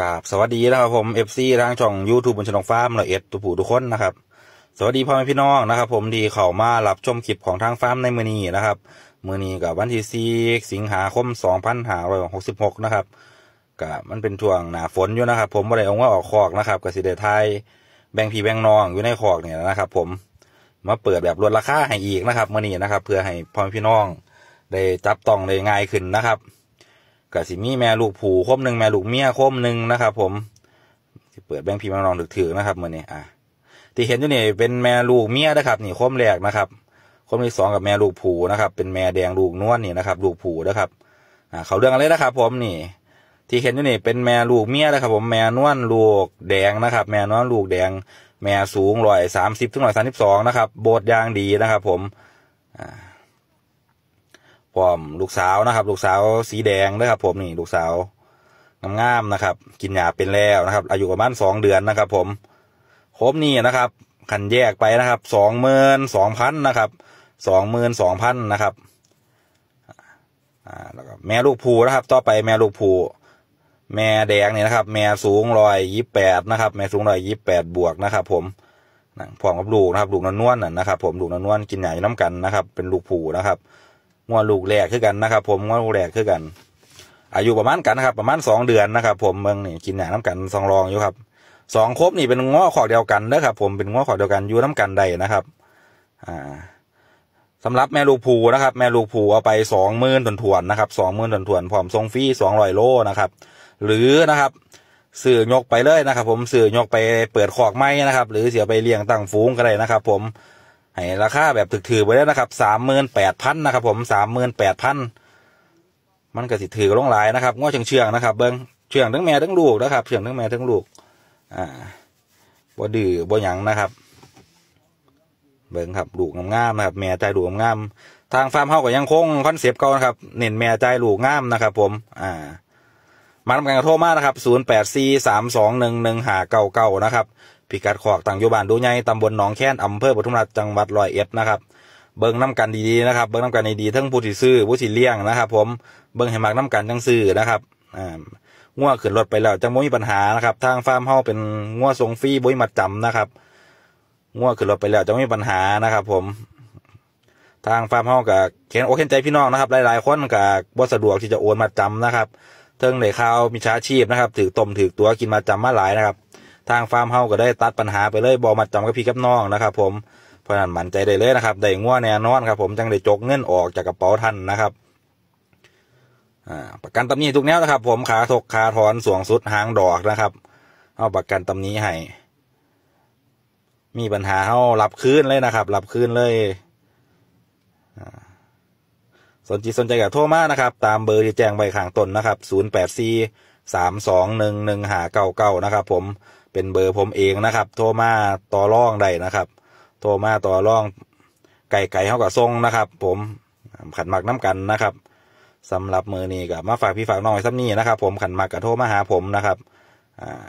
กาบสวัสดีนะครับผมเอฟซีทางช่องยูทูบบนชนงฟ้าร์มละเอ็ดตุปูทุกคนนะครับสวัสดีพ่อแม่พี่น้องนะครับ ผมที่เข้ามารับชมคลิปของทางฟาร์มในมือนี้นะครับมือนี้กับวันที่สี่สิงหาคมสองพันห้าร้อยหกสิบหกนะครับกับมันเป็นช่วงหนาฝนอยู่นะครับ ผมบ่ได้เองว่าออกคอกนะครับกสิเดไทยแบงพี่แบงน้องอยู่ในคอกเนี่ยนะครับ ผมมาเปิดแบบลดราคาให้อีกนะครับมือนี้นะครับ เพื่อให้พ่อแม่พี่น้องได้จับต้องได้ง่ายขึ้นนะครับกะสิมีแม่ลูกผูคมหนึ่งแม่ลูกเมียคมหนึ่งนะครับ ผมเปิดแบงค์พี่มาลองถือๆนะครับเมือนี้อ่ะที่เห็นอยู่นี่เป็นแม่ลูกเมียนะครับ นี่คมแรกนะครับ คมที่สองกับแม่ลูกผูนะครับ เป็นแม่แดงลูกนวลนี่นะครับ ลูกผูนะครับ อ่าเขาเรื่องอะไรนะครับ ผมนี่ ที่เห็นอยู่นี่เป็นแม่ลูกเมียนะครับ ผมแม่นวลลูกแดงนะครับ แม่นวลลูกแดง แม่สูงร้อยสามสิบถึงร้อยสามสิบสองนะครับ โบดยางดีนะครับ ผมอ่าพร้อมลูกสาวนะครับ ลูกสาวสีแดงลยครับ ผมนี่ลูกสาวงามๆนะครับ กินหยาเป็นแล้วนะครับ อายุประมาณสองเดือนนะครับ ผมครบนี่นะครับขันแยกไปนะครับสองหมื่นสองพันนะครับสองหมื่นสองพันนะครับแล้วก็แม่ลูกผูนะครับ ต่อไปแม่ลูกผูแม่แดงนี่นะครับ แม่สูงร้อยยี่แปดนะครับแม่สูงร้อยยี่แปดบวกนะครับ ผมพร้อมกับลูกนะครับ ลูกนวลนวลนะครับ ผมลูกนวลนวลกินใหญ่น้ำกันนะครับ เป็นลูกผูนะครับงวลูกแหลกคือกันนะครับ ผมงวลูกแลกคือกัน อายุประมาณกันนะครับ ประมาณสองเดือนนะครับ ผมเมืองนี่กินหนาน้ำกันสองรองอยู่ครับสองครบนี่เป็นง้อขอเดียวกันนะครับผมเป็นง้อขอเดียวกันอยู่น้ำกันใดนะครับอ่าสำหรับแม่ลูกผูนะครับแม่ลูกผูเอาไปสองหมื่นถวนๆนะครับสองหมื่นถวนๆพร้อมทรงฟรีสองร้อยโลนะครับ หรือนะครับสื่อยกไปเลยนะครับ ผมสื่อยกไปเปิดขอกไม้นะครับ หรือเสียไปเลี้ยงตั้งฟูงก็ได้นะครับ ผมให้ราคาแบบถือๆไปแล้วนะครับ สามหมื่นแปดพันนะครับ ผมสามหมื่นแปดพัน มันก็สิถือลงหลายนะครับง้อเชื่องๆนะครับ เบิ้งเชื่องทั้งแม่ทั้งลูกนะครับเชื่องทั้งแม่ทั้งลูกอ่าบ่ดื้อบ่หยังนะครับ เบิ้งครับลูกงามๆนะครับ แม่ใจลูกงาม ทางฟาร์มเฮาก็ยังคงคอนเซปต์เก่านะครับเน้นแม่ใจลูกงามนะครับ ผม อ่ามาทำการโทรมานะครับ ศูนนนย์แปดสสสี่่่ามองงงหหึึหาเก่าเก่านะครับพิกัดขอกต่างโยบานดูใหญ่ตำบลหนองแค้นอำเภอปทุมราชจังหวัดร้อยเอ็ดนะครับ เบิ้งน้ำกันดีๆนะครับ เบิ้งน้ำกันดีๆทั้งผู้ที่ซื้อ ผู้ที่เลี้ยงนะครับ ผมเบิ้งให้มากน้ำกันทั้งซื้อนะครับอ่าง้วขึ้นรถไปแล้วจังไม่มีปัญหานะครับ ทางฟาร์มเฮาเป็นง้วทรงฟรีบุ้ยมัดจานะครับง้วขึ้นรถไปแล้วจังไม่มีปัญหานะครับ ผมทางฟาร์มเฮากับเข็นโอเคนใจพี่น้องนะครับ หลายๆคนกับบ่สะดวกที่จะโอนมาจำนะครับเทิงเหนข้าวมีช้าชีพนะครับถือต้มถือตัวกินมาจำมาหลายนะครับทางฟาร์มเฮาก็ได้ตัดปัญหาไปเลยบอมัดจำกับพี่กับน้องนะครับ ผม เพราะนั้นมั่นใจได้เลยนะครับได้ง้วแน่นอนครับ ผมจังได้จกเงินออกจากกระเป๋าท่านนะครับประกันตำหน้ทุกแนวนะครับ ผมขาถกขาถอนสวงสุดหางดอกนะครับ เอาประกันตำหน้ให้ มีปัญหาเขารับคืนเลยนะครับรับคืนเลยสนจสนใจกับโทรมานะครับ ตามเบอร์ที่แจ้งใบข่างตนนะครับศูนนนย์แปดสสสี่่่ามองงงหหึึหาเก้าเก้านะครับ ผมเป็นเบอร์ผมเองนะครับ โทรมาต่อรองได้นะครับ โทรมาต่อรองไก่ไก่เฮากับทรงนะครับ ผมขันหมักน้ากันนะครับ สำหรับมือนี้กับมาฝากพี่ฝากน้องไว้ซ้ำนี้นะครับ ผมขันหมักกับโทรมาหาผมนะครับอ่า